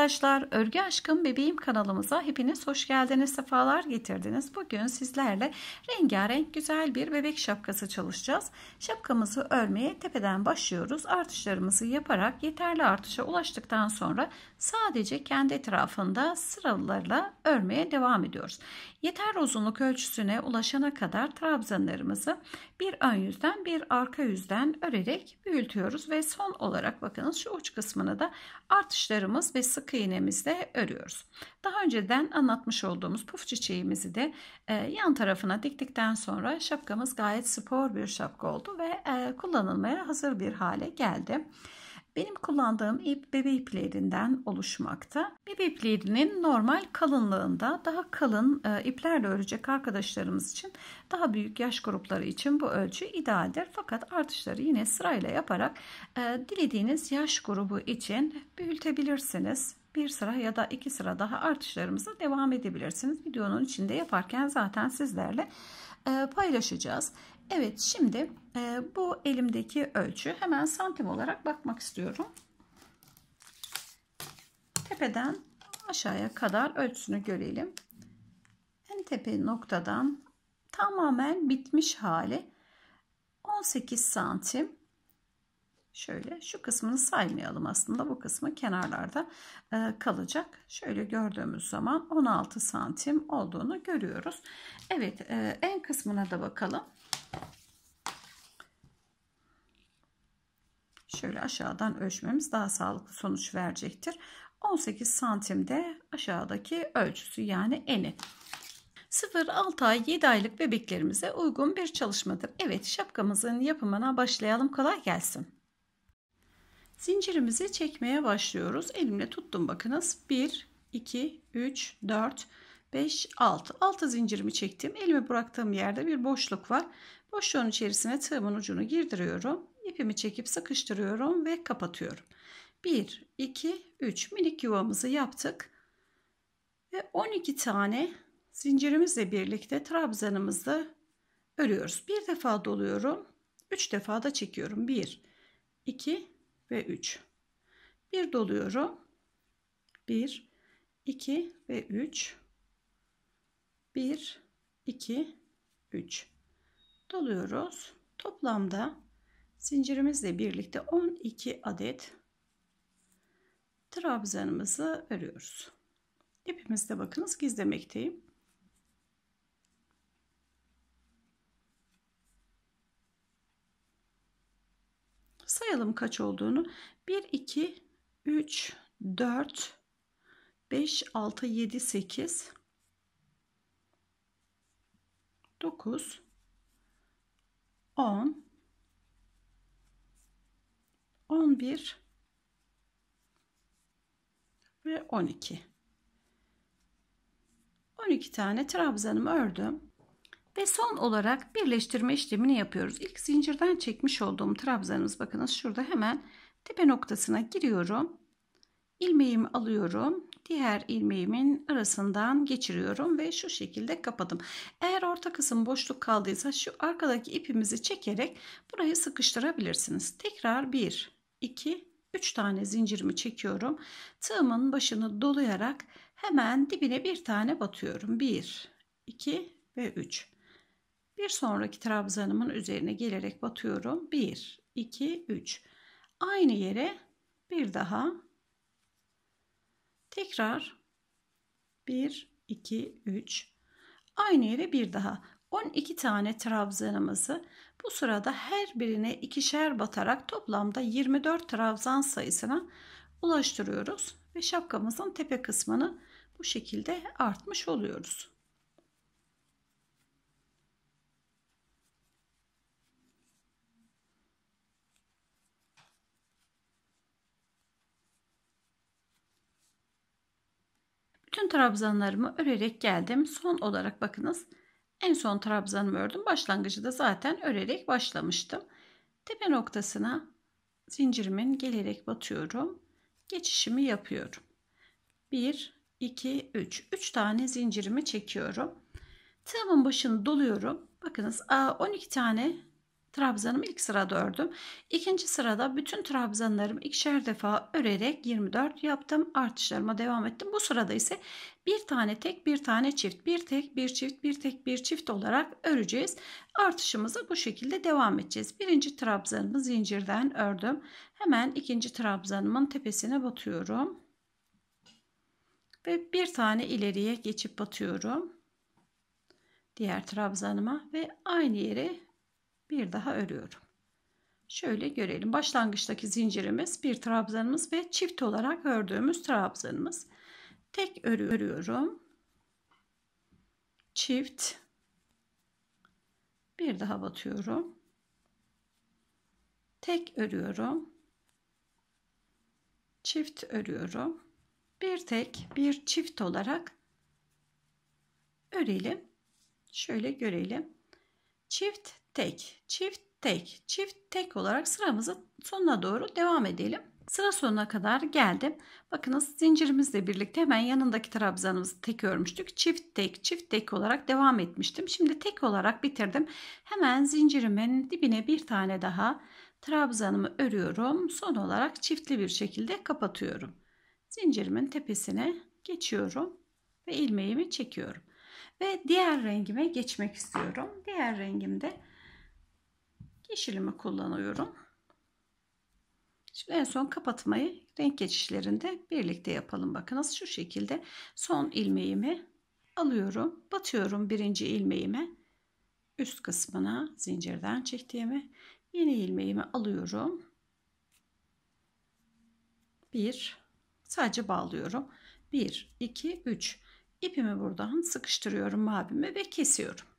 arkadaşlar, Örgü Aşkım Bebeğim kanalımıza hepiniz hoş geldiniz, sefalar getirdiniz. Bugün sizlerle rengarenk güzel bir bebek şapkası çalışacağız. Şapkamızı örmeye tepeden başlıyoruz. Artışlarımızı yaparak yeterli artışa ulaştıktan sonra sadece kendi etrafında sıralarla örmeye devam ediyoruz. Yeter uzunluk ölçüsüne ulaşana kadar trabzanlarımızı bir ön yüzden bir arka yüzden örerek büyütüyoruz ve son olarak bakınız şu uç kısmını da artışlarımız ve sık iğnemizle örüyoruz. Daha önceden anlatmış olduğumuz puf çiçeğimizi de e, yan tarafına diktikten sonra şapkamız gayet spor bir şapka oldu ve e, kullanılmaya hazır bir hale geldi. Benim kullandığım ip bebe iplerinden oluşmakta. Bebe iplerinin normal kalınlığında daha kalın e, iplerle örecek arkadaşlarımız için daha büyük yaş grupları için bu ölçü idealdir. Fakat artışları yine sırayla yaparak e, dilediğiniz yaş grubu için büyütebilirsiniz bir sıra ya da iki sıra daha artışlarımızı devam edebilirsiniz. Videonun içinde yaparken zaten sizlerle e, paylaşacağız. Evet şimdi e, bu elimdeki ölçü hemen santim olarak bakmak istiyorum. Tepeden aşağıya kadar ölçüsünü görelim. En tepe noktadan tamamen bitmiş hali 18 santim Şöyle şu kısmını saymayalım aslında bu kısmı kenarlarda e, kalacak. Şöyle gördüğümüz zaman 16 santim olduğunu görüyoruz. Evet e, en kısmına da bakalım. Şöyle aşağıdan ölçmemiz daha sağlıklı sonuç verecektir. 18 santim de aşağıdaki ölçüsü yani eni. 0-6 ay 7 aylık bebeklerimize uygun bir çalışmadır. Evet şapkamızın yapımına başlayalım kolay gelsin. Zincirimizi çekmeye başlıyoruz. Elimle tuttum bakınız. 1, 2, 3, 4, 5, 6. 6 zincirimi çektim. Elimi bıraktığım yerde bir boşluk var. Boşluğun içerisine tığımın ucunu girdiriyorum. İpimi çekip sıkıştırıyorum ve kapatıyorum. 1, 2, 3 minik yuvamızı yaptık. Ve 12 tane zincirimizle birlikte trabzanımızı örüyoruz. Bir defa doluyorum. 3 defa da çekiyorum. 1, 2, ve 3. Bir doluyorum. 1, 2 ve 3. 1, 2, 3. Doluyoruz. Toplamda zincirimizle birlikte 12 adet trabzanımızı örüyoruz. İpimizde bakınız gizlemekteyim. Sayalım kaç olduğunu. 1, 2, 3, 4, 5, 6, 7, 8, 9, 10, 11 ve 12. 12 tane trabzanımı ördüm. Ve son olarak birleştirme işlemini yapıyoruz. İlk zincirden çekmiş olduğum trabzanımız bakınız şurada hemen tepe noktasına giriyorum. Ilmeğimi alıyorum. Diğer ilmeğimin arasından geçiriyorum ve şu şekilde kapadım. Eğer orta kısım boşluk kaldıysa şu arkadaki ipimizi çekerek burayı sıkıştırabilirsiniz. Tekrar 1, 2, 3 tane zincirimi çekiyorum. Tığımın başını dolayarak hemen dibine bir tane batıyorum. 1, 2 ve 3. Bir sonraki trabzanımın üzerine gelerek batıyorum. 1, 2, 3. Aynı yere bir daha tekrar 1, 2, 3. Aynı yere bir daha 12 tane trabzanımızı bu sırada her birine ikişer batarak toplamda 24 trabzan sayısına ulaştırıyoruz ve şapkamızın tepe kısmını bu şekilde artmış oluyoruz. bütün trabzanlarımı örerek geldim. Son olarak bakınız en son trabzanımı ördüm. Başlangıcı da zaten örerek başlamıştım. Tepe noktasına zincirimin gelerek batıyorum. Geçişimi yapıyorum. 1, 2, 3. 3 tane zincirimi çekiyorum. Tığımın başını doluyorum. Bakınız 12 tane trabzanımı ilk sırada ördüm. İkinci sırada bütün trabzanlarımı ikişer defa örerek 24 yaptım. Artışlarıma devam ettim. Bu sırada ise bir tane tek bir tane çift bir tek bir çift bir tek bir çift olarak öreceğiz. Artışımıza bu şekilde devam edeceğiz. Birinci trabzanımı zincirden ördüm. Hemen ikinci trabzanımın tepesine batıyorum. Ve bir tane ileriye geçip batıyorum. Diğer trabzanıma ve aynı yere bir daha örüyorum. Şöyle görelim. Başlangıçtaki zincirimiz bir trabzanımız ve çift olarak ördüğümüz trabzanımız. Tek örüyorum. Çift. Bir daha batıyorum. Tek örüyorum. Çift örüyorum. Bir tek, bir çift olarak örelim. Şöyle görelim. Çift tek, çift tek, çift tek olarak sıramızı sonuna doğru devam edelim. Sıra sonuna kadar geldim. Bakınız zincirimizle birlikte hemen yanındaki trabzanımızı tek örmüştük. Çift tek, çift tek olarak devam etmiştim. Şimdi tek olarak bitirdim. Hemen zincirimin dibine bir tane daha trabzanımı örüyorum. Son olarak çiftli bir şekilde kapatıyorum. Zincirimin tepesine geçiyorum ve ilmeğimi çekiyorum. Ve diğer rengime geçmek istiyorum. Diğer rengimde yeşilimi kullanıyorum. Şimdi en son kapatmayı renk geçişlerinde birlikte yapalım. Bakın nasıl şu şekilde son ilmeğimi alıyorum. Batıyorum birinci ilmeğimi üst kısmına zincirden çektiğimi yeni ilmeğimi alıyorum. Bir sadece bağlıyorum. Bir, iki, üç. İpimi buradan sıkıştırıyorum mavimi ve kesiyorum.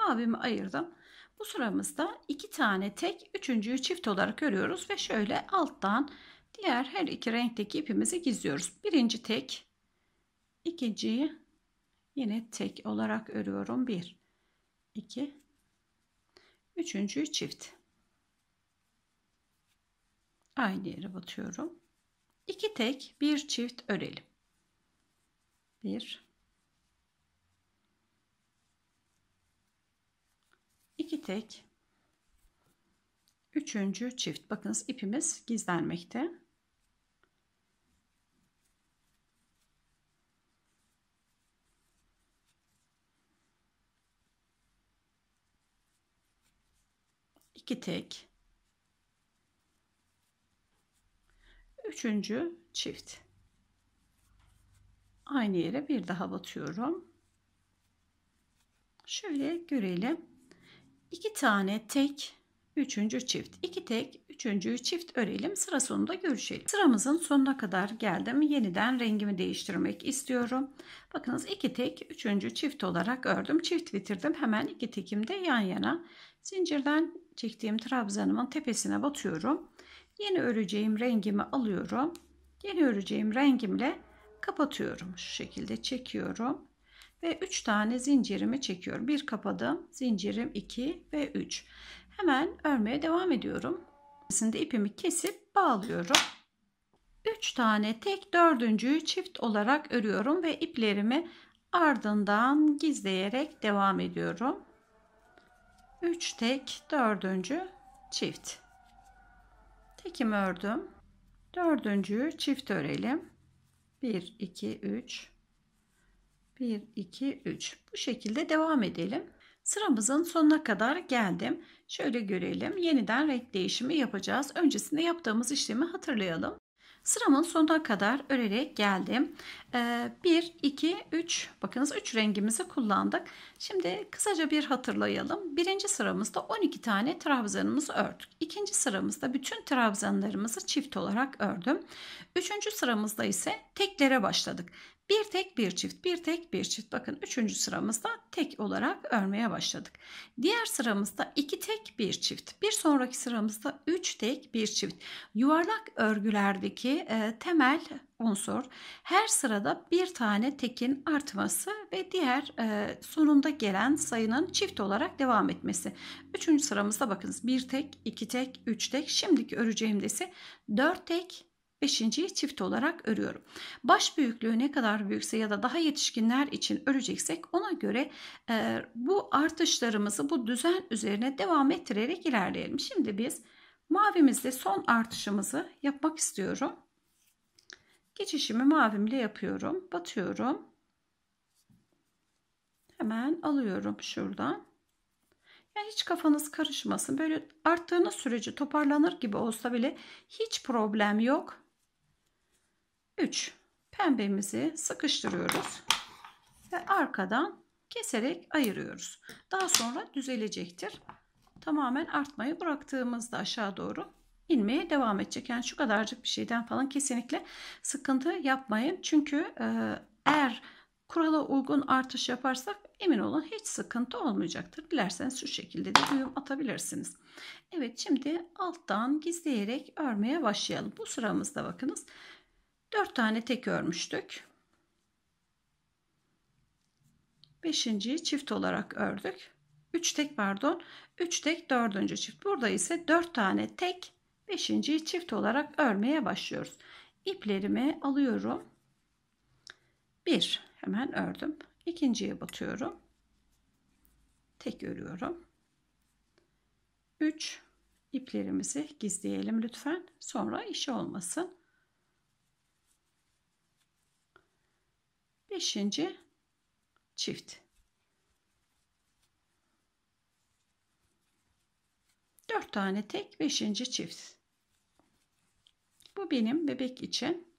mavimi ayırdım. Bu sıramızda iki tane tek, üçüncüyü çift olarak örüyoruz ve şöyle alttan diğer her iki renkteki ipimizi gizliyoruz. Birinci tek, ikinciyi yine tek olarak örüyorum. Bir, iki, üçüncüyü çift. Aynı yere batıyorum. İki tek, bir çift örelim. Bir, iki tek üçüncü çift bakınız ipimiz gizlenmekte İki tek üçüncü çift aynı yere bir daha batıyorum şöyle görelim 2 tane tek, üçüncü çift. 2 tek, üçüncüyü çift örelim. Sıra sonunda görüşelim. Sıramızın sonuna kadar geldim. Yeniden rengimi değiştirmek istiyorum. Bakınız 2 tek, üçüncü çift olarak ördüm. Çift bitirdim. Hemen iki tekim de yan yana. Zincirden çektiğim trabzanımın tepesine batıyorum. Yeni öreceğim rengimi alıyorum. Yeni öreceğim rengimle kapatıyorum. Şu şekilde çekiyorum ve 3 tane zincirimi çekiyorum. Bir kapadım. Zincirim 2 ve 3. Hemen örmeye devam ediyorum. Şimdi ipimi kesip bağlıyorum. 3 tane tek dördüncüyü çift olarak örüyorum ve iplerimi ardından gizleyerek devam ediyorum. 3 tek dördüncü çift. Tekimi ördüm. Dördüncüyü çift örelim. 1 2 3 1, 2, 3. Bu şekilde devam edelim. Sıramızın sonuna kadar geldim. Şöyle görelim. Yeniden renk değişimi yapacağız. Öncesinde yaptığımız işlemi hatırlayalım. Sıramın sonuna kadar örerek geldim. 1, 2, 3. Bakınız 3 rengimizi kullandık. Şimdi kısaca bir hatırlayalım. Birinci sıramızda 12 tane trabzanımızı ördük. İkinci sıramızda bütün trabzanlarımızı çift olarak ördüm. Üçüncü sıramızda ise teklere başladık. Bir tek bir çift, bir tek bir çift. Bakın üçüncü sıramızda tek olarak örmeye başladık. Diğer sıramızda iki tek bir çift. Bir sonraki sıramızda üç tek bir çift. Yuvarlak örgülerdeki e, temel unsur her sırada bir tane tekin artması ve diğer e, sonunda gelen sayının çift olarak devam etmesi. Üçüncü sıramızda bakınız bir tek, iki tek, üç tek. Şimdiki öreceğimdesi dört tek, Beşinciyi çift olarak örüyorum. Baş büyüklüğü ne kadar büyükse ya da daha yetişkinler için öreceksek ona göre e, bu artışlarımızı bu düzen üzerine devam ettirerek ilerleyelim. Şimdi biz mavimizde son artışımızı yapmak istiyorum. Geçişimi mavimle yapıyorum. Batıyorum. Hemen alıyorum şuradan. Yani hiç kafanız karışmasın. Böyle arttığınız sürece toparlanır gibi olsa bile hiç problem yok. 3 pembemizi sıkıştırıyoruz ve arkadan keserek ayırıyoruz. Daha sonra düzelecektir. Tamamen artmayı bıraktığımızda aşağı doğru inmeye devam edecek. Yani şu kadarcık bir şeyden falan kesinlikle sıkıntı yapmayın. Çünkü e, eğer kurala uygun artış yaparsak emin olun hiç sıkıntı olmayacaktır. Dilerseniz şu şekilde de düğüm atabilirsiniz. Evet şimdi alttan gizleyerek örmeye başlayalım. Bu sıramızda bakınız 4 tane tek örmüştük. 5.yi çift olarak ördük. 3 tek pardon. 3 tek 4. çift. Burada ise 4 tane tek 5.yi çift olarak örmeye başlıyoruz. İplerimi alıyorum. 1 hemen ördüm. İkinciye batıyorum. Tek örüyorum. 3 iplerimizi gizleyelim lütfen. Sonra işi olmasın. Beşinci çift. Dört tane tek, beşinci çift. Bu benim bebek için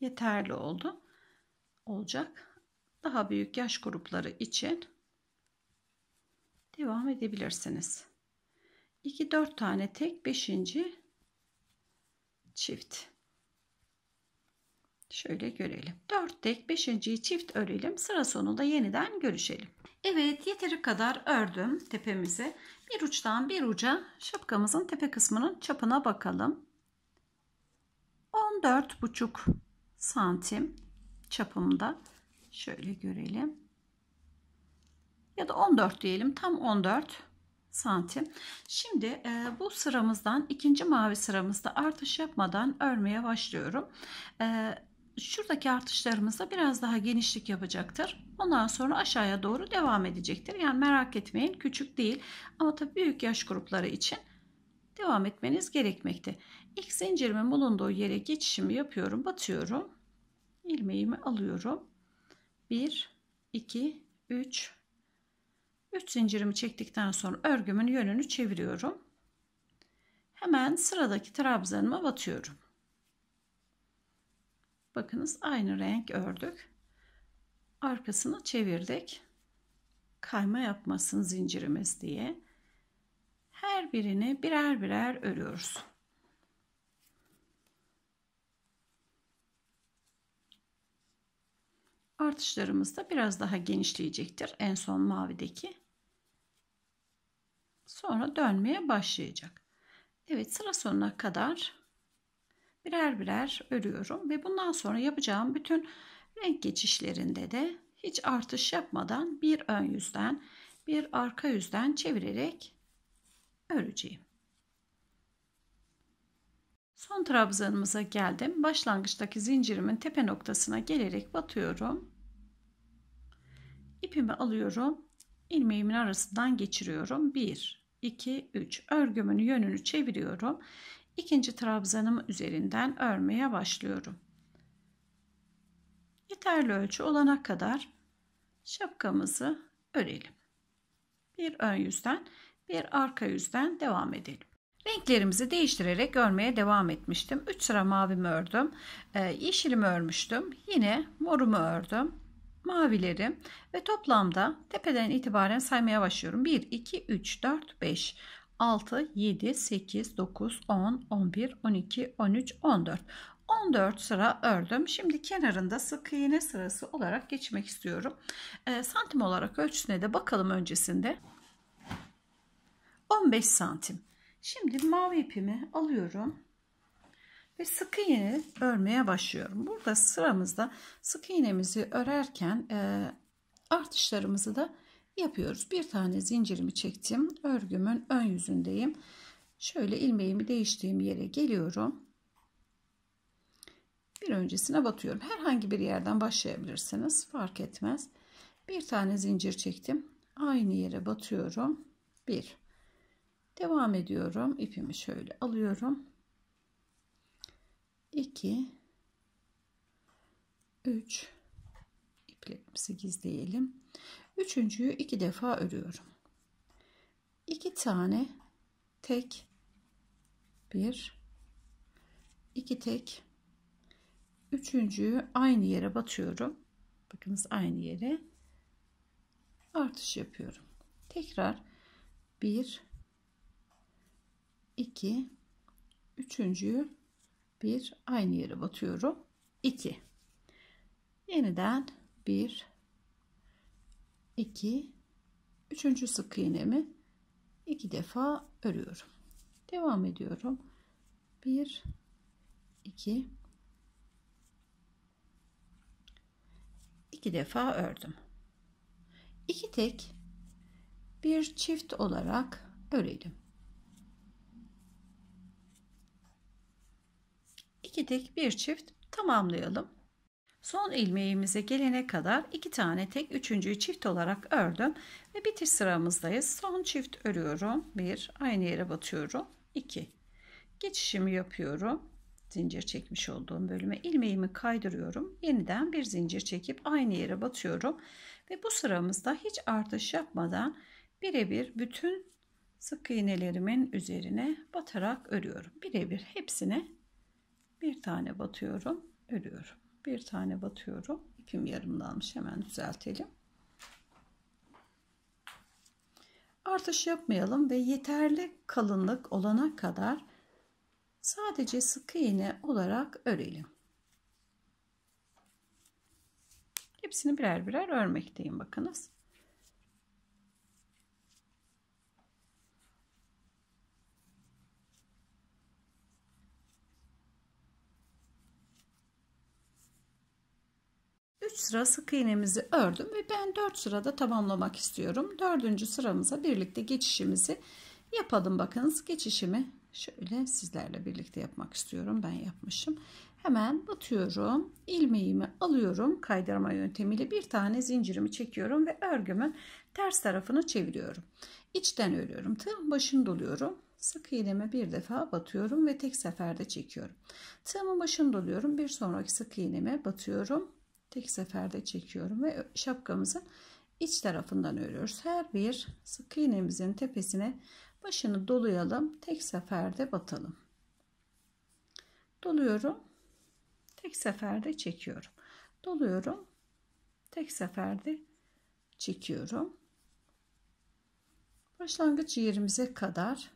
yeterli oldu. Olacak. Daha büyük yaş grupları için devam edebilirsiniz. 2 4 tane tek 5. çift. Şöyle görelim. 4 tek 5.yi çift örelim. Sıra sonunda yeniden görüşelim. Evet yeteri kadar ördüm tepemizi. Bir uçtan bir uca şapkamızın tepe kısmının çapına bakalım. 14,5 santim çapımda. Şöyle görelim. Ya da 14 diyelim. Tam 14 santim. Şimdi e, bu sıramızdan ikinci mavi sıramızda artış yapmadan örmeye başlıyorum. E, şuradaki artışlarımızda biraz daha genişlik yapacaktır. Ondan sonra aşağıya doğru devam edecektir. Yani merak etmeyin küçük değil ama tabii büyük yaş grupları için devam etmeniz gerekmekte. İlk zincirimin bulunduğu yere geçişimi yapıyorum. Batıyorum. ilmeğimi alıyorum. 1, 2, 3, 3 zincirimi çektikten sonra örgümün yönünü çeviriyorum. Hemen sıradaki trabzanıma batıyorum. Bakınız aynı renk ördük. Arkasını çevirdik. Kayma yapmasın zincirimiz diye. Her birini birer birer örüyoruz. Artışlarımız da biraz daha genişleyecektir. En son mavideki. Sonra dönmeye başlayacak. Evet sıra sonuna kadar birer birer örüyorum ve bundan sonra yapacağım bütün renk geçişlerinde de hiç artış yapmadan bir ön yüzden bir arka yüzden çevirerek öreceğim. Son trabzanımıza geldim. Başlangıçtaki zincirimin tepe noktasına gelerek batıyorum. İpimi alıyorum. ilmeğimin arasından geçiriyorum. 1, 2, 3. Örgümün yönünü çeviriyorum ikinci trabzanım üzerinden örmeye başlıyorum. Yeterli ölçü olana kadar şapkamızı örelim. Bir ön yüzden, bir arka yüzden devam edelim. Renklerimizi değiştirerek örmeye devam etmiştim. 3 sıra mavimi ördüm. Ee, yeşilimi örmüştüm. Yine morumu ördüm. Mavilerim ve toplamda tepeden itibaren saymaya başlıyorum. 1, 2, 3, 4, 5. 6, 7, 8, 9, 10, 11, 12, 13, 14. 14 sıra ördüm. Şimdi kenarında sık iğne sırası olarak geçmek istiyorum. E, santim olarak ölçüsüne de bakalım öncesinde. 15 santim. Şimdi mavi ipimi alıyorum ve sık iğne örmeye başlıyorum. Burada sıramızda sık iğnemizi örerken e, artışlarımızı da yapıyoruz. Bir tane zincirimi çektim. Örgümün ön yüzündeyim. Şöyle ilmeğimi değiştiğim yere geliyorum. Bir öncesine batıyorum. Herhangi bir yerden başlayabilirsiniz. Fark etmez. Bir tane zincir çektim. Aynı yere batıyorum. Bir. Devam ediyorum. İpimi şöyle alıyorum. İki. Üç. iplerimizi gizleyelim. Üçüncüyü iki defa örüyorum. İki tane tek bir iki tek üçüncüyü aynı yere batıyorum. Bakınız aynı yere artış yapıyorum. Tekrar bir iki üçüncüyü bir aynı yere batıyorum. 2 yeniden bir 2 3. sık iğnemi iki defa örüyorum. Devam ediyorum. 1 2 2 defa ördüm. 2 tek bir çift olarak örelim. 2 tek bir çift tamamlayalım. Son ilmeğimize gelene kadar iki tane tek üçüncüyü çift olarak ördüm ve bitiş sıramızdayız. Son çift örüyorum. Bir aynı yere batıyorum. İki. geçişimi yapıyorum. Zincir çekmiş olduğum bölüme ilmeğimi kaydırıyorum. Yeniden bir zincir çekip aynı yere batıyorum ve bu sıramızda hiç artış yapmadan birebir bütün sık iğnelerimin üzerine batarak örüyorum. Birebir hepsine bir tane batıyorum, örüyorum bir tane batıyorum ipim yarımlanmış hemen düzeltelim artış yapmayalım ve yeterli kalınlık olana kadar sadece sık iğne olarak örelim hepsini birer birer örmekteyim bakınız 3 sıra sık iğnemizi ördüm ve ben 4 sırada tamamlamak istiyorum. 4. sıramıza birlikte geçişimizi yapalım. Bakınız geçişimi şöyle sizlerle birlikte yapmak istiyorum. Ben yapmışım. Hemen batıyorum. ilmeğimi alıyorum. Kaydırma yöntemiyle bir tane zincirimi çekiyorum ve örgümün ters tarafını çeviriyorum. İçten örüyorum. Tığın başını doluyorum. Sık iğneme bir defa batıyorum ve tek seferde çekiyorum. Tığımın başını doluyorum. Bir sonraki sık iğneme batıyorum tek seferde çekiyorum ve şapkamızın iç tarafından örüyoruz. Her bir sık iğnemizin tepesine başını dolayalım. Tek seferde batalım. Doluyorum. Tek seferde çekiyorum. Doluyorum. Tek seferde çekiyorum. Başlangıç yerimize kadar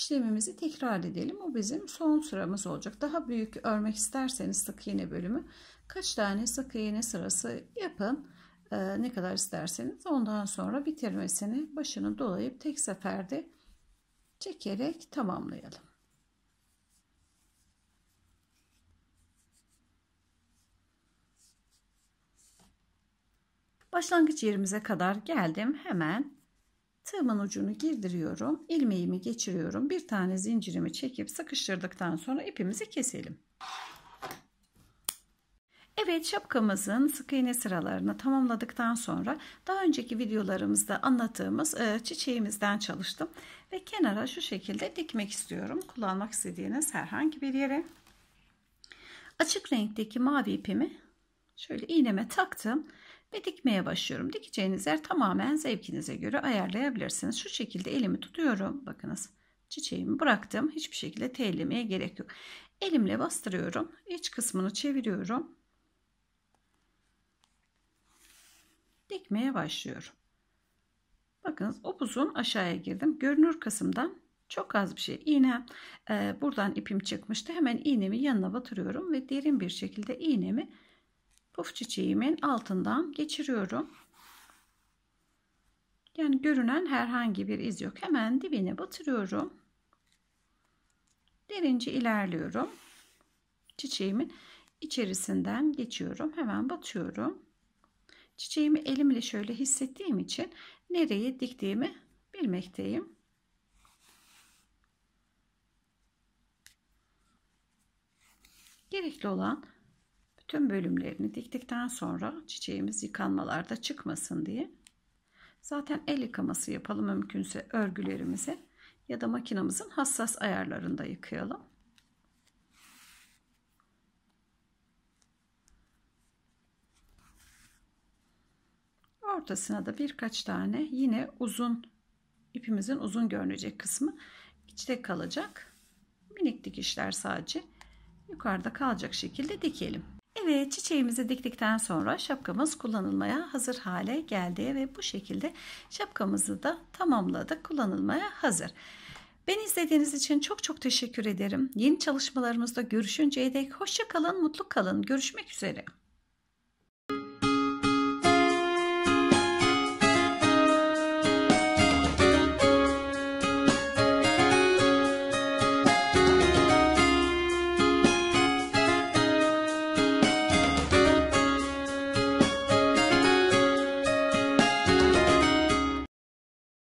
işlemimizi tekrar edelim. O bizim son sıramız olacak. Daha büyük örmek isterseniz sık iğne bölümü kaç tane sık iğne sırası yapın. Ee, ne kadar isterseniz ondan sonra bitirmesini başını dolayıp tek seferde çekerek tamamlayalım. Başlangıç yerimize kadar geldim. Hemen Tığımın ucunu girdiriyorum. ilmeğimi geçiriyorum. Bir tane zincirimi çekip sıkıştırdıktan sonra ipimizi keselim. Evet şapkamızın sık iğne sıralarını tamamladıktan sonra daha önceki videolarımızda anlattığımız e, çiçeğimizden çalıştım. Ve kenara şu şekilde dikmek istiyorum. Kullanmak istediğiniz herhangi bir yere. Açık renkteki mavi ipimi şöyle iğneme taktım ve dikmeye başlıyorum. Dikeceğiniz yer tamamen zevkinize göre ayarlayabilirsiniz. Şu şekilde elimi tutuyorum. Bakınız çiçeğimi bıraktım. Hiçbir şekilde teylemeye gerek yok. Elimle bastırıyorum. İç kısmını çeviriyorum. Dikmeye başlıyorum. Bakınız opuzun aşağıya girdim. Görünür kısımdan çok az bir şey. İğne e, buradan ipim çıkmıştı. Hemen iğnemi yanına batırıyorum ve derin bir şekilde iğnemi puf çiçeğimin altından geçiriyorum. Yani görünen herhangi bir iz yok. Hemen dibine batırıyorum. Derince ilerliyorum. Çiçeğimin içerisinden geçiyorum. Hemen batıyorum. Çiçeğimi elimle şöyle hissettiğim için nereye diktiğimi bilmekteyim. Gerekli olan Tüm bölümlerini diktikten sonra çiçeğimiz yıkanmalarda çıkmasın diye zaten el yıkaması yapalım mümkünse örgülerimizi ya da makinamızın hassas ayarlarında yıkayalım. Ortasına da birkaç tane yine uzun ipimizin uzun görünecek kısmı içte kalacak. Minik dikişler sadece yukarıda kalacak şekilde dikelim ve çiçeğimizi diktikten sonra şapkamız kullanılmaya hazır hale geldi ve bu şekilde şapkamızı da tamamladık. Kullanılmaya hazır. Beni izlediğiniz için çok çok teşekkür ederim. Yeni çalışmalarımızda görüşünceye dek hoşça kalın, mutlu kalın. Görüşmek üzere.